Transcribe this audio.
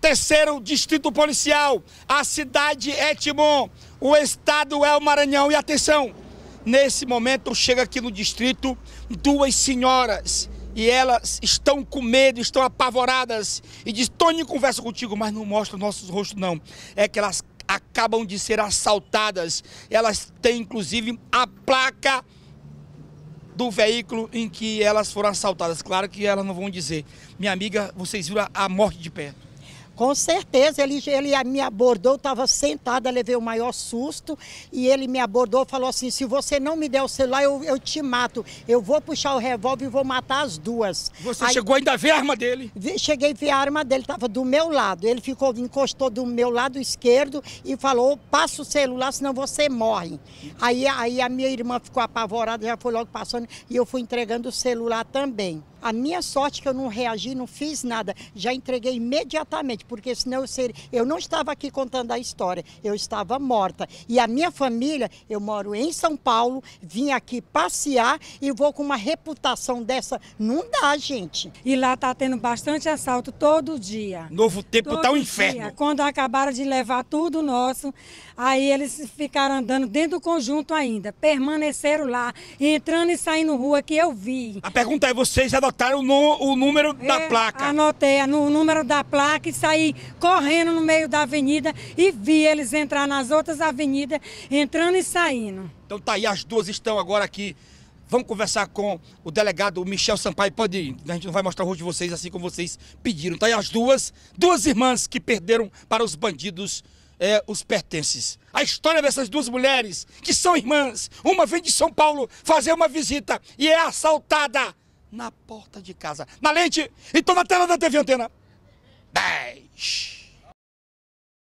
terceiro distrito policial, a cidade é Timon, o estado é o Maranhão. E atenção, nesse momento chega aqui no distrito duas senhoras e elas estão com medo, estão apavoradas e diz: Tony, conversa contigo, mas não mostra nossos rostos, não. É que elas acabam de ser assaltadas. Elas têm inclusive a placa do veículo em que elas foram assaltadas. Claro que elas não vão dizer. Minha amiga, vocês viram a morte de perto. Com certeza, ele, ele me abordou, estava sentada, levei o maior susto e ele me abordou falou assim: se você não me der o celular, eu, eu te mato. Eu vou puxar o revólver e vou matar as duas. Você Aí, chegou ainda a ver a arma dele? Vi, cheguei a ver a arma dele, estava do meu lado. Ele ficou, encostou do meu lado esquerdo e falou: passa o celular, senão você morre. Aí, aí a minha irmã ficou apavorada, já foi logo passando e eu fui entregando o celular também. A minha sorte é que eu não reagi, não fiz nada, já entreguei imediatamente, porque senão eu seria, eu não estava aqui contando a história, eu estava morta. E a minha família, eu moro em São Paulo, vim aqui passear e vou com uma reputação dessa, não dá, gente. E lá está tendo bastante assalto todo dia. Novo tempo está tá um dia. inferno. Quando acabaram de levar tudo nosso, aí eles ficaram andando dentro do conjunto ainda, permaneceram lá, entrando e saindo rua que eu vi. A pergunta é vocês já anotaram o, o número é, da placa. Anotei o número da placa e saí correndo no meio da avenida e vi eles entrar nas outras avenidas, entrando e saindo. Então tá aí, as duas estão agora aqui. Vamos conversar com o delegado Michel Sampaio. Pode ir, a gente não vai mostrar o rosto de vocês assim como vocês pediram. Tá aí as duas, duas irmãs que perderam para os bandidos é, os pertences. A história dessas duas mulheres, que são irmãs, uma vem de São Paulo fazer uma visita e é assaltada na porta de casa, na lente e na a tela da TV Antena.